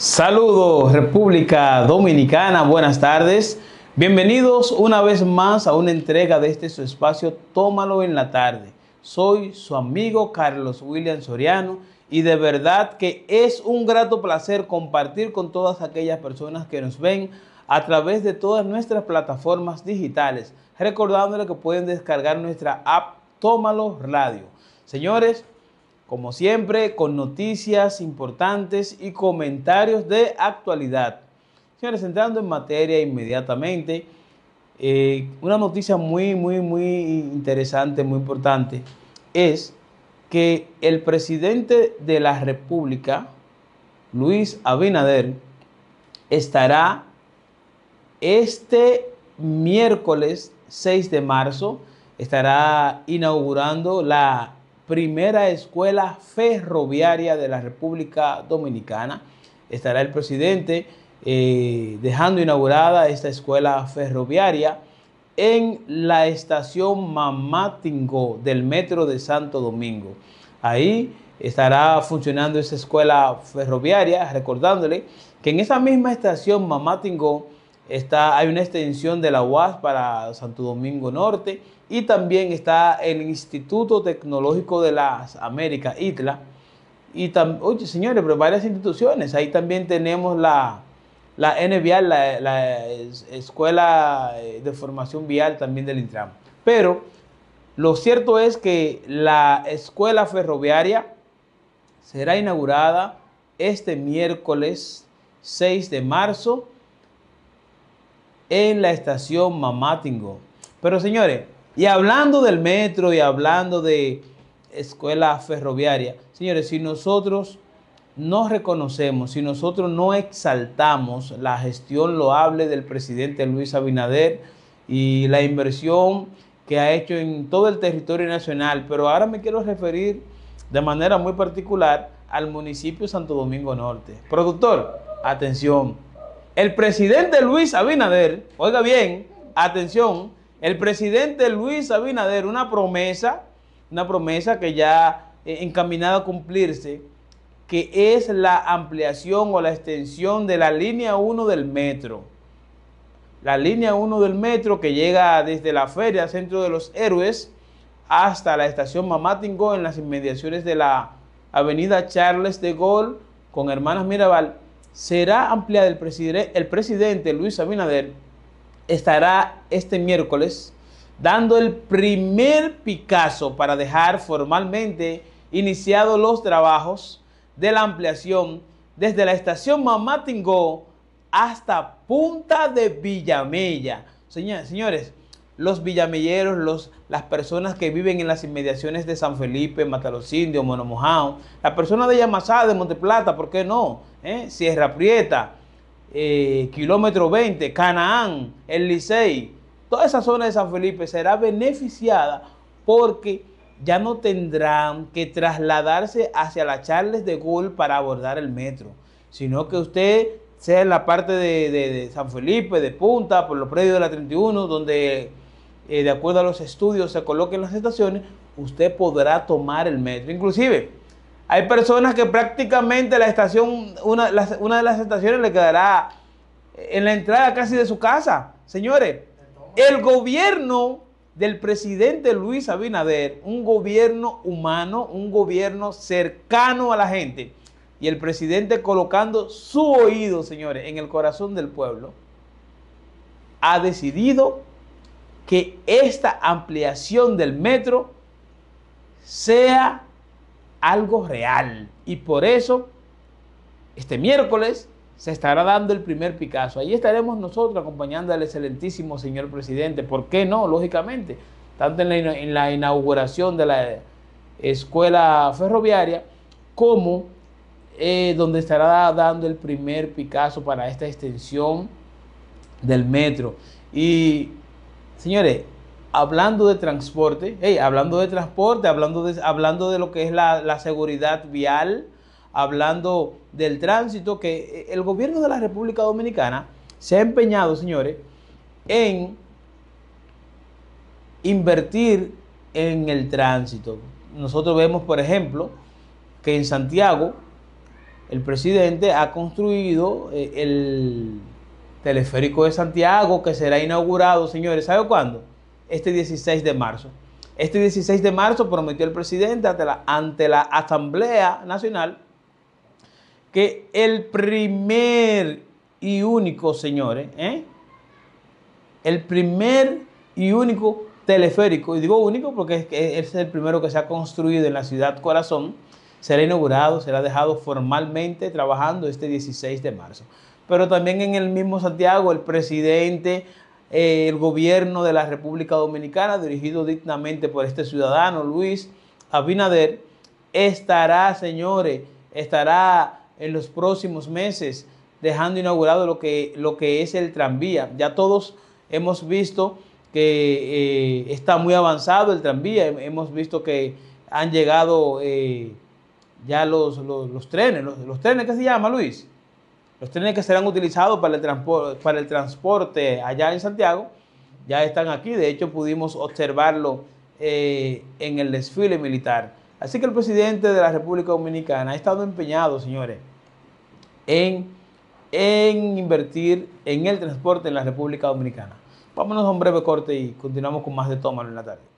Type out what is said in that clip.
Saludos República Dominicana, buenas tardes. Bienvenidos una vez más a una entrega de este su espacio Tómalo en la tarde. Soy su amigo Carlos William Soriano y de verdad que es un grato placer compartir con todas aquellas personas que nos ven a través de todas nuestras plataformas digitales, recordándole que pueden descargar nuestra app Tómalo Radio. Señores, como siempre, con noticias importantes y comentarios de actualidad. Señores, entrando en materia inmediatamente, eh, una noticia muy, muy, muy interesante, muy importante, es que el presidente de la República, Luis Abinader, estará este miércoles 6 de marzo, estará inaugurando la primera escuela ferroviaria de la República Dominicana. Estará el presidente eh, dejando inaugurada esta escuela ferroviaria en la estación Mamatingo del Metro de Santo Domingo. Ahí estará funcionando esa escuela ferroviaria, recordándole que en esa misma estación Mamatingo hay una extensión de la UAS para Santo Domingo Norte y también está el Instituto Tecnológico de las Américas, ITLA. Y oye, señores, pero varias instituciones. Ahí también tenemos la, la la, la Escuela de Formación Vial también del Intram. Pero lo cierto es que la escuela ferroviaria será inaugurada este miércoles 6 de marzo en la estación Mamatingo. Pero señores, y hablando del metro y hablando de escuela ferroviaria, señores, si nosotros no reconocemos, si nosotros no exaltamos la gestión loable del presidente Luis Abinader y la inversión que ha hecho en todo el territorio nacional, pero ahora me quiero referir de manera muy particular al municipio Santo Domingo Norte. Productor, atención el presidente Luis Abinader, oiga bien, atención, el presidente Luis Abinader, una promesa, una promesa que ya eh, encaminada a cumplirse, que es la ampliación o la extensión de la línea 1 del metro. La línea 1 del metro que llega desde la feria Centro de los Héroes hasta la estación Mamá en las inmediaciones de la avenida Charles de Gaulle con Hermanas Mirabal será ampliada el, presidente, el presidente Luis Abinader estará este miércoles dando el primer Picasso para dejar formalmente iniciados los trabajos de la ampliación desde la estación Mamá hasta Punta de Villamella. Señores, los villamilleros, los, las personas que viven en las inmediaciones de San Felipe, Matalocindio, Monomojao, la persona de Yamasá, de Monteplata, ¿por qué no? ¿Eh? Sierra Prieta, eh, Kilómetro 20, Canaán, El Licey, toda esa zona de San Felipe será beneficiada porque ya no tendrán que trasladarse hacia las Charles de Gaulle para abordar el metro, sino que usted sea en la parte de, de San Felipe, de Punta, por los predios de la 31, donde eh, de acuerdo a los estudios, se coloquen las estaciones, usted podrá tomar el metro. Inclusive, hay personas que prácticamente la estación, una, una de las estaciones le quedará eh, en la entrada casi de su casa. Señores, el gobierno del presidente Luis Abinader, un gobierno humano, un gobierno cercano a la gente, y el presidente colocando su oído, señores, en el corazón del pueblo, ha decidido que esta ampliación del metro sea algo real. Y por eso, este miércoles se estará dando el primer Picasso. ahí estaremos nosotros acompañando al excelentísimo señor presidente. ¿Por qué no? Lógicamente, tanto en la, inauguración de la escuela ferroviaria como eh, donde estará dando el primer Picasso para esta extensión del metro. Y Señores, hablando de transporte, hey, hablando de transporte, hablando de, hablando de lo que es la, seguridad vial, hablando del tránsito, que eh, el gobierno de la República Dominicana se ha empeñado, señores, en invertir en el tránsito. Nosotros vemos, por ejemplo, que en Santiago el presidente ha construido eh, el, teleférico de Santiago, que será inaugurado, señores, ¿sabe cuándo? Este 16 de marzo. Este 16 de marzo prometió el presidente ante la, Asamblea Nacional que el primer y único, señores, ¿eh? el primer y único teleférico, y digo único porque es el primero que se ha construido en la ciudad Corazón, será inaugurado, será dejado formalmente trabajando este 16 de marzo pero también en el mismo Santiago, el presidente, eh, el gobierno de la República Dominicana, dirigido dignamente por este ciudadano, Luis Abinader, estará, señores, estará en los próximos meses dejando inaugurado lo que, lo que es el tranvía. Ya todos hemos visto que eh, está muy avanzado el tranvía, hemos visto que han llegado eh, ya los, trenes, los, los, trenes, ¿qué se llama Luis? Los trenes que serán utilizados para el, transporte, para el transporte allá en Santiago ya están aquí. De hecho, pudimos observarlo eh, en el desfile militar. Así que el presidente de la República Dominicana ha estado empeñado, señores, en, en invertir en el transporte en la República Dominicana. Vámonos a un breve corte y continuamos con más de Tómalo en la tarde.